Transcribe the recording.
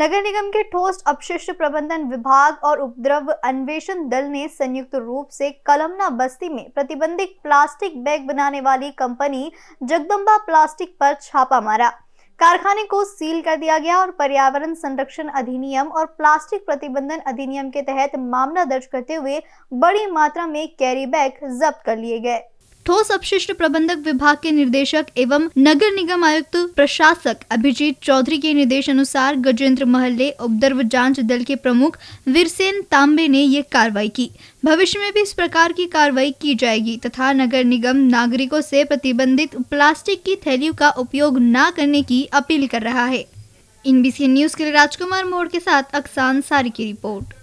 नगर निगम के ठोस अपशिष्ट प्रबंधन विभाग और उपद्रव अन्वेषण दल ने संयुक्त रूप से कलमना बस्ती में प्रतिबंधित प्लास्टिक बैग बनाने वाली कंपनी जगदम्बा प्लास्टिक पर छापा मारा कारखाने को सील कर दिया गया और पर्यावरण संरक्षण अधिनियम और प्लास्टिक प्रतिबंधन अधिनियम के तहत मामला दर्ज करते हुए बड़ी मात्रा में कैरी बैग जब्त कर लिए गए ठोस अपशिष्ट प्रबंधक विभाग के निर्देशक एवं नगर निगम आयुक्त प्रशासक अभिजीत चौधरी के निर्देश अनुसार गजेंद्र महल्ले उपद्रव जांच दल के प्रमुख वीरसेन तांबे ने ये कार्रवाई की भविष्य में भी इस प्रकार की कार्रवाई की जाएगी तथा नगर निगम नागरिकों से प्रतिबंधित प्लास्टिक की थैलियों का उपयोग न करने की अपील कर रहा है सी न्यूज के लिए राजकुमार मोड़ के साथ अक्सान सारी की रिपोर्ट